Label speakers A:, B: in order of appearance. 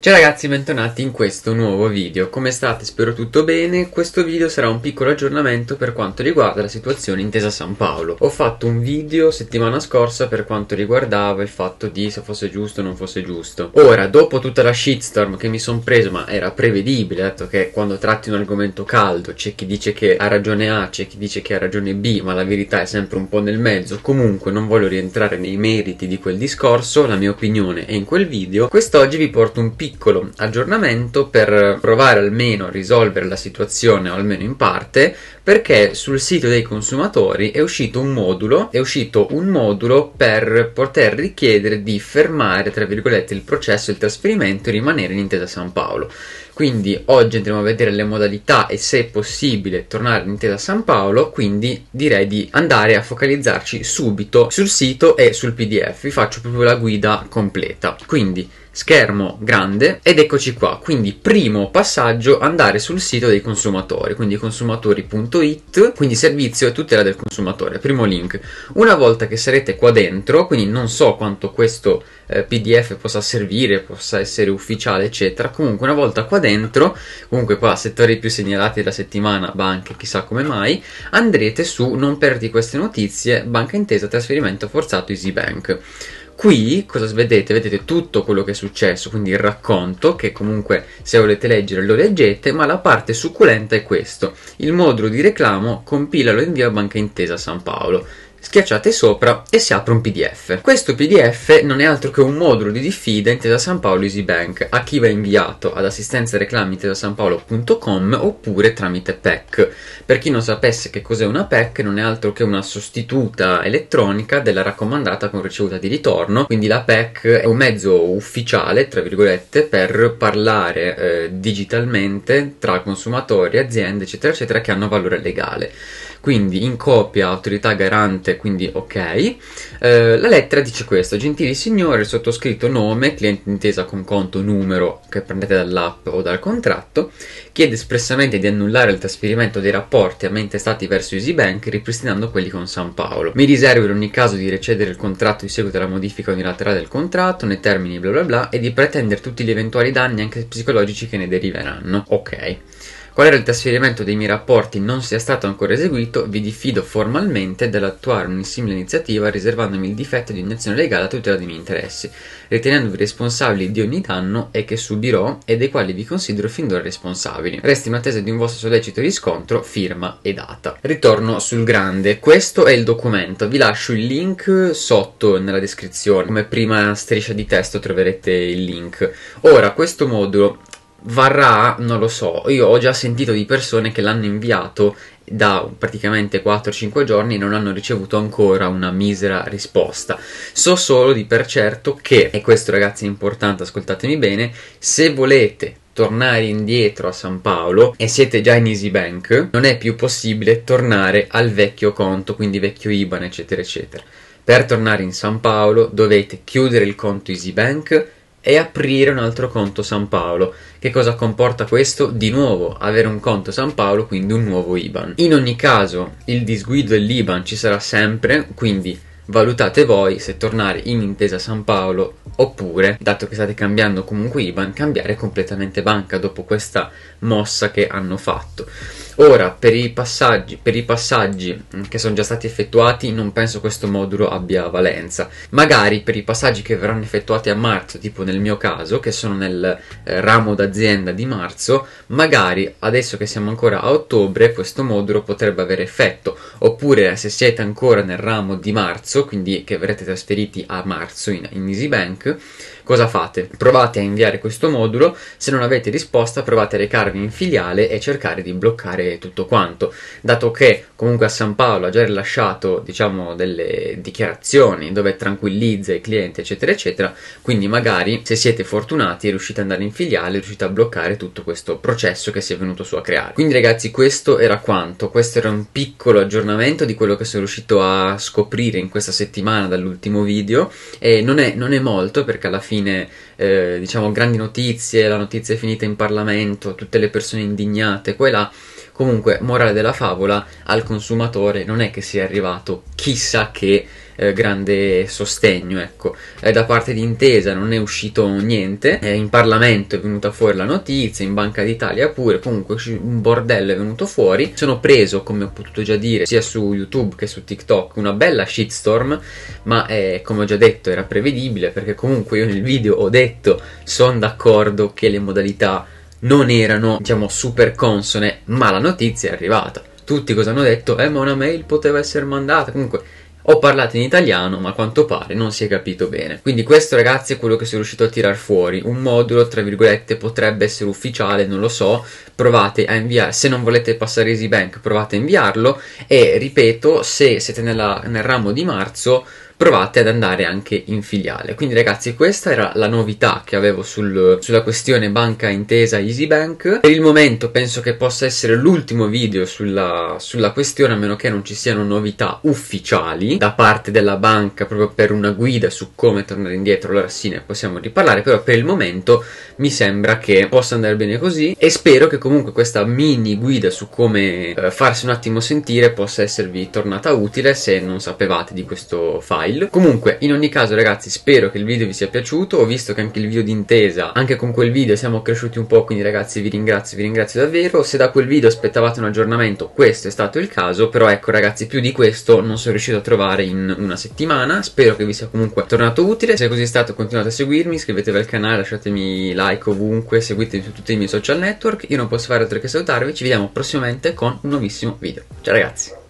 A: Ciao ragazzi bentornati in questo nuovo video, come state? Spero tutto bene, questo video sarà un piccolo aggiornamento per quanto riguarda la situazione intesa San Paolo. Ho fatto un video settimana scorsa per quanto riguardava il fatto di se fosse giusto o non fosse giusto. Ora, dopo tutta la shitstorm che mi sono preso, ma era prevedibile, dato che quando tratti un argomento caldo c'è chi dice che ha ragione A, c'è chi dice che ha ragione B, ma la verità è sempre un po' nel mezzo, comunque non voglio rientrare nei meriti di quel discorso, la mia opinione è in quel video, quest'oggi vi porto un piccolo piccolo aggiornamento per provare almeno a risolvere la situazione, o almeno in parte, perché sul sito dei consumatori è uscito un modulo, è uscito un modulo per poter richiedere di fermare, tra virgolette, il processo, il trasferimento e rimanere in Intesa San Paolo. Quindi oggi andremo a vedere le modalità e se possibile tornare in Intesa San Paolo, quindi direi di andare a focalizzarci subito sul sito e sul PDF. Vi faccio proprio la guida completa. Quindi schermo grande ed eccoci qua quindi primo passaggio andare sul sito dei consumatori quindi consumatori.it quindi servizio e tutela del consumatore primo link una volta che sarete qua dentro quindi non so quanto questo eh, pdf possa servire possa essere ufficiale eccetera comunque una volta qua dentro comunque qua settori più segnalati della settimana banche chissà come mai andrete su non perdi queste notizie banca intesa trasferimento forzato easy bank Qui cosa vedete? Vedete tutto quello che è successo, quindi il racconto, che comunque se volete leggere lo leggete, ma la parte succulenta è questo. Il modulo di reclamo compilalo e invia a Banca Intesa San Paolo. Schiacciate sopra e si apre un PDF. Questo PDF non è altro che un modulo di diffida in Tesa San Paolo Easy Bank a chi va inviato ad assistenza reclami oppure tramite PEC. Per chi non sapesse che cos'è una PEC, non è altro che una sostituta elettronica della raccomandata con ricevuta di ritorno. Quindi la PEC è un mezzo ufficiale, tra virgolette, per parlare eh, digitalmente tra consumatori, aziende, eccetera, eccetera, che hanno valore legale. Quindi in copia autorità garante, quindi ok. Eh, la lettera dice questo: Gentili signori, sottoscritto nome, cliente intesa con conto numero che prendete dall'app o dal contratto, chiede espressamente di annullare il trasferimento dei rapporti a mente stati verso EasyBank ripristinando quelli con San Paolo. Mi riservo in ogni caso di recedere il contratto in seguito alla modifica unilaterale del contratto, nei termini bla bla bla e di pretendere tutti gli eventuali danni anche psicologici che ne deriveranno. Ok. Qualora il trasferimento dei miei rapporti non sia stato ancora eseguito, vi diffido formalmente dall'attuare una simile iniziativa riservandomi il difetto di un'azione legale a tutela dei miei interessi, ritenendovi responsabili di ogni danno e che subirò e dei quali vi considero fin d'ora responsabili disabili. Resta in attesa di un vostro sollecito riscontro, firma e data. Ritorno sul grande, questo è il documento, vi lascio il link sotto nella descrizione, come prima striscia di testo troverete il link. Ora, questo modulo varrà, non lo so, io ho già sentito di persone che l'hanno inviato da praticamente 4-5 giorni e non hanno ricevuto ancora una misera risposta. So solo di per certo che, e questo ragazzi è importante, ascoltatemi bene, se volete tornare indietro a San Paolo e siete già in EasyBank, non è più possibile tornare al vecchio conto, quindi vecchio IBAN, eccetera, eccetera. Per tornare in San Paolo dovete chiudere il conto EasyBank e aprire un altro conto San Paolo. Che cosa comporta questo? Di nuovo avere un conto San Paolo, quindi un nuovo IBAN. In ogni caso, il disguido dell'IBAN ci sarà sempre, quindi Valutate voi se tornare in Intesa San Paolo oppure, dato che state cambiando comunque IBAN, cambiare completamente banca dopo questa mossa che hanno fatto. Ora, per i, per i, passaggi, mm, che sono già stati effettuati, non penso questo modulo abbia valenza. Magari per i passaggi che verranno effettuati a marzo, tipo nel mio caso, che sono nel eh, ramo d'azienda di marzo, magari adesso che siamo ancora a ottobre, questo modulo potrebbe avere effetto. Oppure se siete ancora nel ramo di marzo, quindi che verrete trasferiti a marzo in, in EasyBank, Cosa fate? Provate a inviare questo modulo, se non avete risposta provate a recarvi in filiale e cercare di bloccare tutto quanto, dato che comunque a San Paolo ha già rilasciato diciamo delle dichiarazioni dove tranquillizza i clienti eccetera eccetera, quindi magari se siete fortunati riuscite ad andare in filiale, riuscite a bloccare tutto questo processo che si è venuto su a creare. Quindi ragazzi questo era quanto, questo era un piccolo aggiornamento di quello che sono riuscito a scoprire in questa settimana dall'ultimo video e non è, non è molto perché alla fine fine, eh, diciamo, grandi notizie, la notizia è finita in Parlamento, tutte le persone indignate, quella. là, Comunque, morale della favola, al consumatore non è che sia arrivato chissà che eh, grande sostegno, ecco. Eh, da parte di Intesa non è uscito niente, eh, in Parlamento è venuta fuori la notizia, in Banca d'Italia pure, comunque un bordello è venuto fuori. Sono preso, come ho potuto già dire, sia su YouTube che su TikTok, una bella shitstorm, ma eh, come ho già detto era prevedibile perché comunque io nel video ho detto sono d'accordo che le modalità non erano, diciamo, super consone, ma la notizia è arrivata. Tutti cosa hanno detto? Eh, ma una mail poteva essere mandata. Comunque, ho parlato in italiano, ma a quanto pare non si è capito bene. Quindi questo ragazzi è quello che sono riuscito a tirar fuori. Un modulo, tra virgolette, potrebbe essere ufficiale, non lo so. Provate a inviare, se non volete passare EasyBank, provate a inviarlo. E ripeto, se siete nella, nel ramo di marzo provate ad andare anche in filiale. Quindi ragazzi questa era la novità che avevo sul, sulla questione banca intesa EasyBank. Per il momento penso che possa essere l'ultimo video sulla, sulla questione a meno che non ci siano novità ufficiali da parte della banca proprio per una guida su come tornare indietro. Allora sì ne possiamo riparlare però per il momento mi sembra che possa andare bene così e spero che comunque questa mini guida su come eh, farsi un attimo sentire possa esservi tornata utile se non sapevate di questo file file comunque in ogni caso ragazzi spero che il video vi sia piaciuto ho visto che anche il video d'intesa anche con quel video siamo cresciuti un po' quindi ragazzi vi ringrazio vi ringrazio davvero se da quel video aspettavate un aggiornamento questo è stato il caso però ecco ragazzi più di questo non sono riuscito a trovare in una settimana spero che vi sia comunque tornato utile se così è stato continuate a seguirmi iscrivetevi al canale lasciatemi like ovunque seguitemi su tutti i miei social network io non posso fare altro che salutarvi ci vediamo prossimamente con un nuovissimo video ciao ragazzi